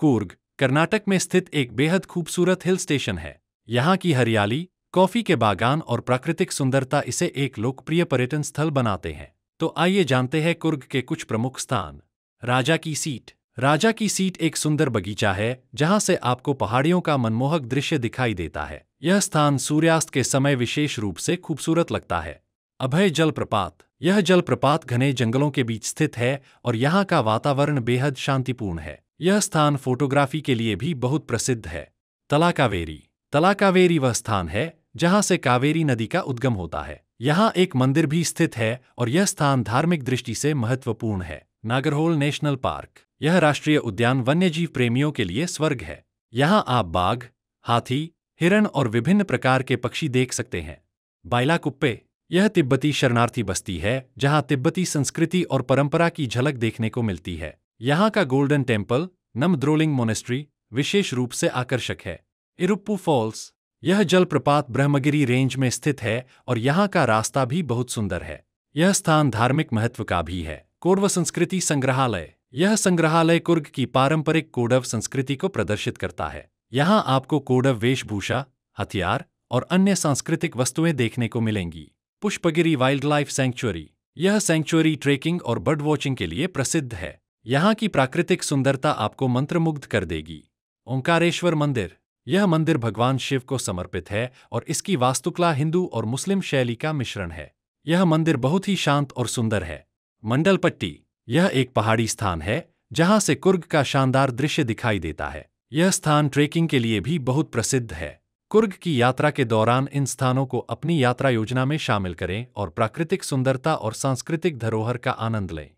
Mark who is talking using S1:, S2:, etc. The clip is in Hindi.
S1: कुर्ग कर्नाटक में स्थित एक बेहद खूबसूरत हिल स्टेशन है यहाँ की हरियाली कॉफी के बागान और प्राकृतिक सुंदरता इसे एक लोकप्रिय पर्यटन स्थल बनाते हैं तो आइए जानते हैं कुर्ग के कुछ प्रमुख स्थान राजा की सीट राजा की सीट एक सुंदर बगीचा है जहां से आपको पहाड़ियों का मनमोहक दृश्य दिखाई देता है यह स्थान सूर्यास्त के समय विशेष रूप से खूबसूरत लगता है अभय जलप्रपात यह जलप्रपात घने जंगलों के बीच स्थित है और यहाँ का वातावरण बेहद शांतिपूर्ण है यह स्थान फोटोग्राफी के लिए भी बहुत प्रसिद्ध है तलाकावेरी तलाकावेरी वह स्थान है जहाँ से कावेरी नदी का उद्गम होता है यहाँ एक मंदिर भी स्थित है और यह स्थान धार्मिक दृष्टि से महत्वपूर्ण है नागरहोल नेशनल पार्क यह राष्ट्रीय उद्यान वन्यजीव प्रेमियों के लिए स्वर्ग है यहाँ आप बाघ हाथी हिरण और विभिन्न प्रकार के पक्षी देख सकते हैं बाइलाकुप्पे यह तिब्बती शरणार्थी बस्ती है जहाँ तिब्बती संस्कृति और परंपरा की झलक देखने को मिलती है यहाँ का गोल्डन टेम्पल नमद्रोलिंग मोनेस्ट्री विशेष रूप से आकर्षक है इरुप्पू फॉल्स यह जलप्रपात ब्रह्मगिरी रेंज में स्थित है और यहाँ का रास्ता भी बहुत सुंदर है यह स्थान धार्मिक महत्व का भी है कोरव संस्कृति संग्रहालय यह संग्रहालय कुर्ग की पारंपरिक कोडव संस्कृति को प्रदर्शित करता है यहाँ आपको कोडव वेशभूषा हथियार और अन्य सांस्कृतिक वस्तुएं देखने को मिलेंगी पुष्पगिरी वाइल्ड लाइफ सेंक्चुरी यह सेंक्चुरी ट्रेकिंग और बर्ड वॉचिंग के लिए प्रसिद्ध है यहाँ की प्राकृतिक सुंदरता आपको मंत्रमुग्ध कर देगी ओंकारेश्वर मंदिर यह मंदिर भगवान शिव को समर्पित है और इसकी वास्तुकला हिंदू और मुस्लिम शैली का मिश्रण है यह मंदिर बहुत ही शांत और सुंदर है मंडलपट्टी यह एक पहाड़ी स्थान है जहां से कुर्ग का शानदार दृश्य दिखाई देता है यह स्थान ट्रेकिंग के लिए भी बहुत प्रसिद्ध है कुर्ग की यात्रा के दौरान इन स्थानों को अपनी यात्रा योजना में शामिल करें और प्राकृतिक सुंदरता और सांस्कृतिक धरोहर का आनंद लें